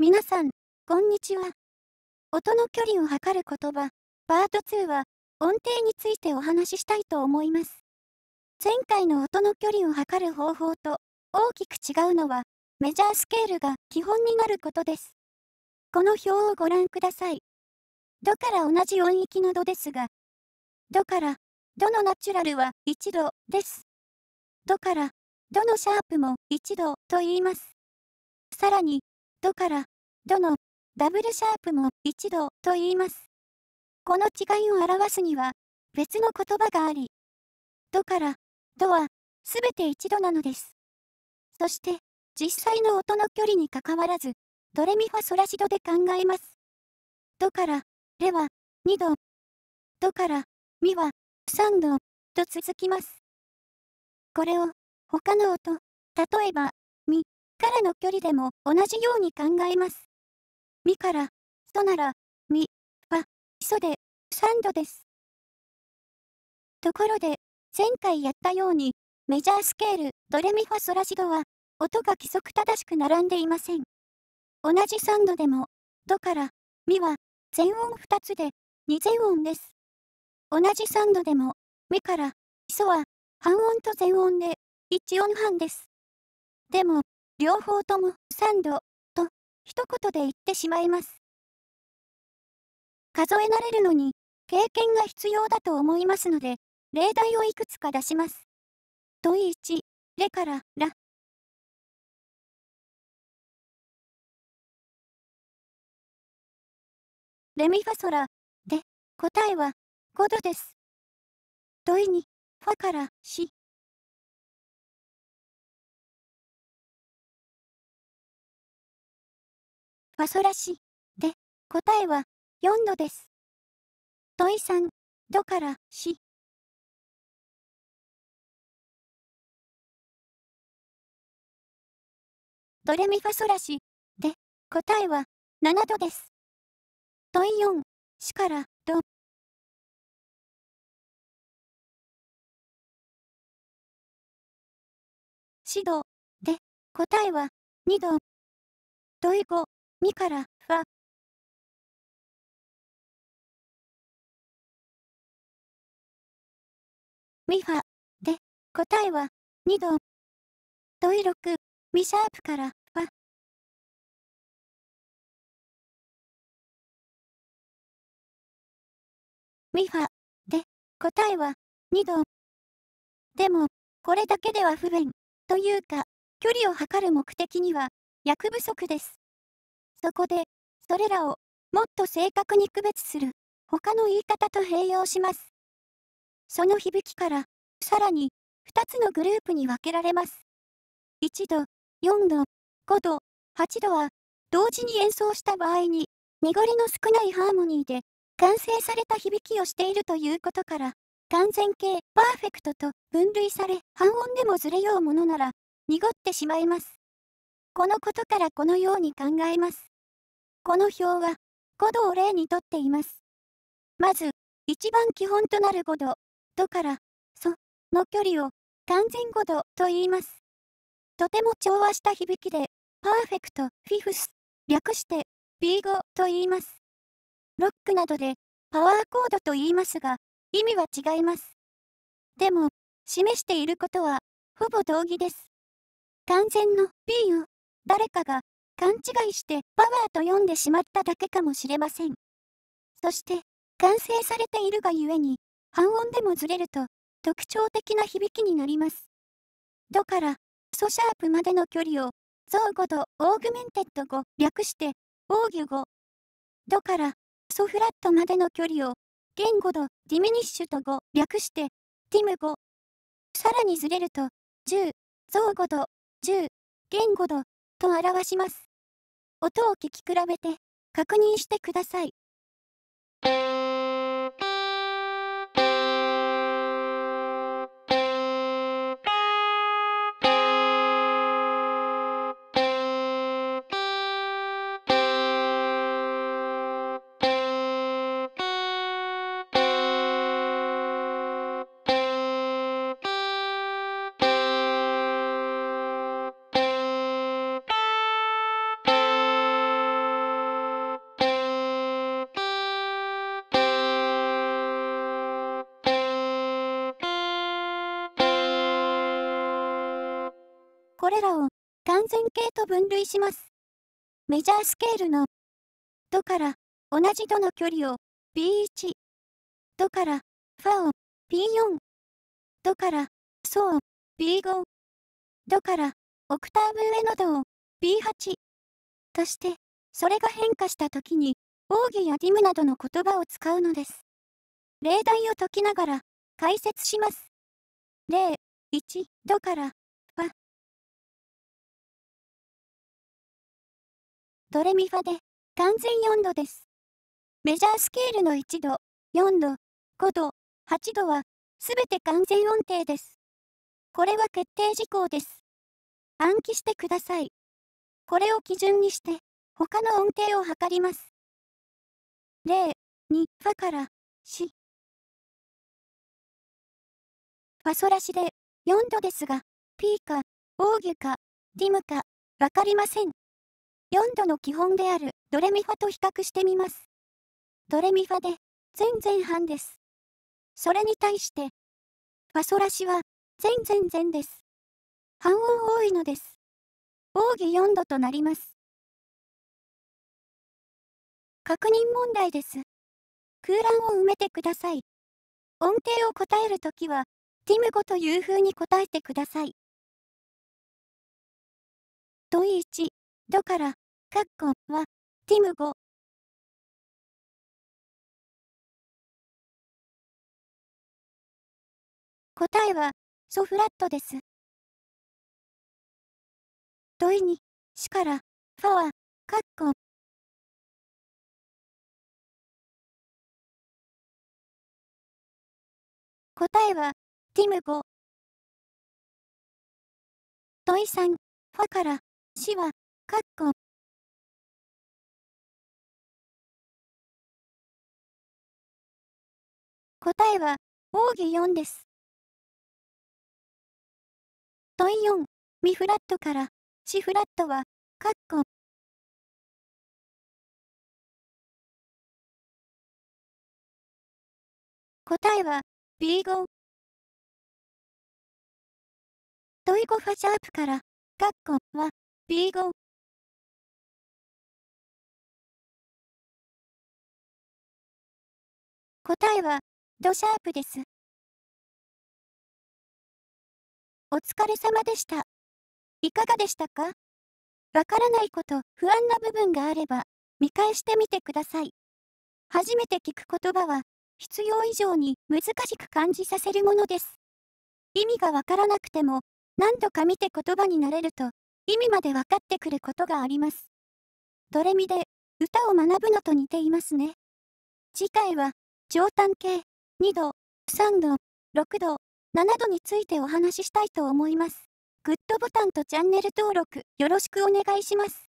皆さん、こんにちは。音の距離を測る言葉、パート2は、音程についてお話ししたいと思います。前回の音の距離を測る方法と大きく違うのは、メジャースケールが基本になることです。この表をご覧ください。ドから同じ音域の度ですが、ドから、ドのナチュラルは1度です。ドから、ドのシャープも1度と言います。さらに、ドから、ドの、ダブルシャープも一度と言います。この違いを表すには、別の言葉があり、ドから、ドは、すべて一度なのです。そして、実際の音の距離にかかわらず、ドレミファソラシドで考えます。ドから、レは、2度。ドから、ミは、3度、と続きます。これを、他の音、例えば、からの距離でも同じように考えます。みから、そなら、み、は、そで、3度です。ところで、前回やったように、メジャースケール、ドレミファソラシドは、音が規則正しく並んでいません。同じ3度でも、ドから、ミは、全音2つで、二全音です。同じ3度でも、ミから、ソは、半音と全音で、一音半です。でも、両方とも3度と一言で言ってしまいます。数え慣れるのに経験が必要だと思いますので、例題をいくつか出します。問1、レからラ。レミファソラで答えは5度です。問いファからシ。ファソラシで答えは4度です。問い3度からし。ドレミファソラシで答えは7度です。問い4しからド。シドで答えは2度。問い5ミからミファで、答えは、2度。イ井クミシャープからは、ファで、答えは、2度。でも、これだけでは不便、というか、距離を測る目的には、役不足です。そこで、それらをもっと正確に区別する他の言い方と併用します。その響きから、さらに2つのグループに分けられます。1度、4度、5度、8度は、同時に演奏した場合に、濁りの少ないハーモニーで、完成された響きをしているということから、完全形、パーフェクトと分類され、半音でもずれようものなら、濁ってしまいます。このことからこのように考えます。この表は、5度を例にとっています。まず、一番基本となる5度、度から、そ、の距離を、完全5度と言います。とても調和した響きで、パーフェクト、フィフス、略して、B5 と言います。ロックなどで、パワーコードと言いますが、意味は違います。でも、示していることは、ほぼ同義です。完全の B を、誰かが勘違いしてパワーと読んでしまっただけかもしれません。そして、完成されているがゆえに、半音でもずれると、特徴的な響きになります。ドから、ソシャープまでの距離を、ゾウゴド・オーグメンテッド語、略して、オーギュ語。ドから、ソフラットまでの距離を、言語度、ディミニッシュと語、略して、ティム語。さらにずれると、10、ウ語度、10、言語度、と表します。音を聞き比べて確認してください。これらを完全形と分類します。メジャースケールのドから同じ度の距離を B1 度からファを B4 度からソを B5 度からオクターブ上の度を B8 としてそれが変化した時に奥義やディムなどの言葉を使うのです。例題を解きながら解説します。例1度からドレミファで完全4度です。メジャースケールの1度、4度、5度、8度はすべて完全音程です。これは決定事項です。暗記してください。これを基準にして他の音程を測ります。0、2、ファからし。ファソラシで4度ですが、P か、オーギュか、ディムか、わかりません。4度の基本であるドレミファと比較してみます。ドレミファで前前半です。それに対して、ファソラシは全前前です。半音多いのです。奥義4度となります。確認問題です。空欄を埋めてください。音程を答えるときは、ティム語という風に答えてください。問1、だから、カッコは、ティム語。答えは、ソフラットです。問いに、しから、ファは、カッコ答えは、ティム語。問い3、ファから、死は、かっこ答えは奥義4です。問4、ミフラットからシフラットは、かっこ答えは B5。問5ファシャープから、かっこは B5。答えは、ドシャープです。お疲れ様でした。いかがでしたかわからないこと、不安な部分があれば、見返してみてください。初めて聞く言葉は、必要以上に難しく感じさせるものです。意味がわからなくても、何度か見て言葉になれると、意味まで分かってくることがあります。ドレミで、歌を学ぶのと似ていますね。次回は、上端系2度、3度、6度、7度についてお話ししたいと思います。グッドボタンとチャンネル登録よろしくお願いします。